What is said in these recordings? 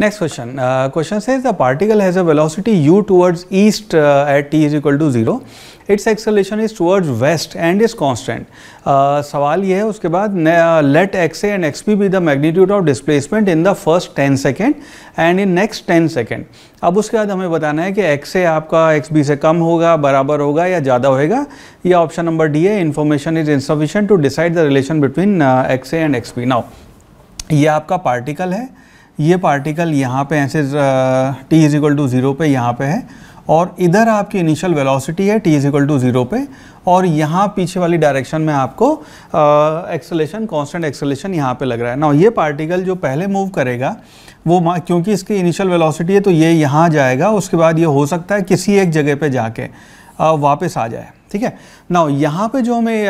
next question question से particle has a velocity u towards east at t is equal to zero its acceleration is towards west and is constant सवाल ये है उसके बाद let x A and x P be the magnitude of displacement in the first ten second and in next ten second अब उसके बाद हमें बताना है कि एक्स ए आपका एक्स बी से कम होगा बराबर होगा या ज़्यादा होगा या ऑप्शन नंबर डी है information is insufficient to decide the relation between x A and x P now ये आपका पार्टिकल है ये पार्टिकल यहाँ पे ऐसे t is equal to zero पे यहाँ पे है और इधर आपकी इनिशियल वेलोसिटी है t is equal to zero पे और यहाँ पीछे वाली डायरेक्शन में आपको एक्सलेशन कांस्टेंट एक्सलेशन यहाँ पे लग रहा है ना ये पार्टिकल जो पहले मूव करेगा वो क्योंकि इसकी इनिशियल वेलोसिटी है तो ये यहाँ जाएगा उसके बाद ये हो सकता है किसी एक जगह पर जाके वापस आ जाए ठीक है ना यहाँ पे जो हमें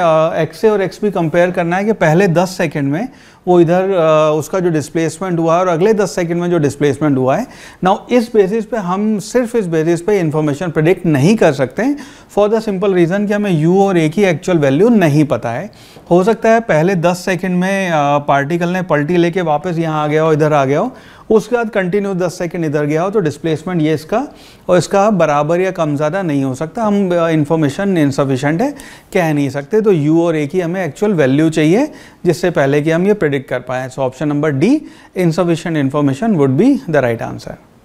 एक्स ए और एक्स बी कंपेयर करना है कि पहले 10 सेकंड में वो इधर उसका जो डिस्प्लेसमेंट हुआ है और अगले 10 सेकंड में जो डिस्प्लेसमेंट हुआ है ना इस बेसिस पे हम सिर्फ इस बेसिस पे इन्फॉर्मेशन प्रिडिक्ट नहीं कर सकते फॉर द सिंपल रीज़न कि हमें यू और ए की एक्चुअल वैल्यू नहीं पता है हो सकता है पहले दस सेकेंड में पार्टिकल ने पलटी लेके वापस यहाँ आ गया हो इधर आ गया हो उसके बाद कंटिन्यू दस सेकेंड इधर गया हो तो डिस्प्लेसमेंट ये इसका और इसका बराबर या कम ज़्यादा नहीं हो सकता हम इन्फॉर्मेशन इनसफिशेंट है कह नहीं सकते तो यू और ए की हमें एक्चुअल वैल्यू चाहिए जिससे पहले कि हम ये प्रिडिक्ट कर पाएँ so option number D insufficient information would be the right answer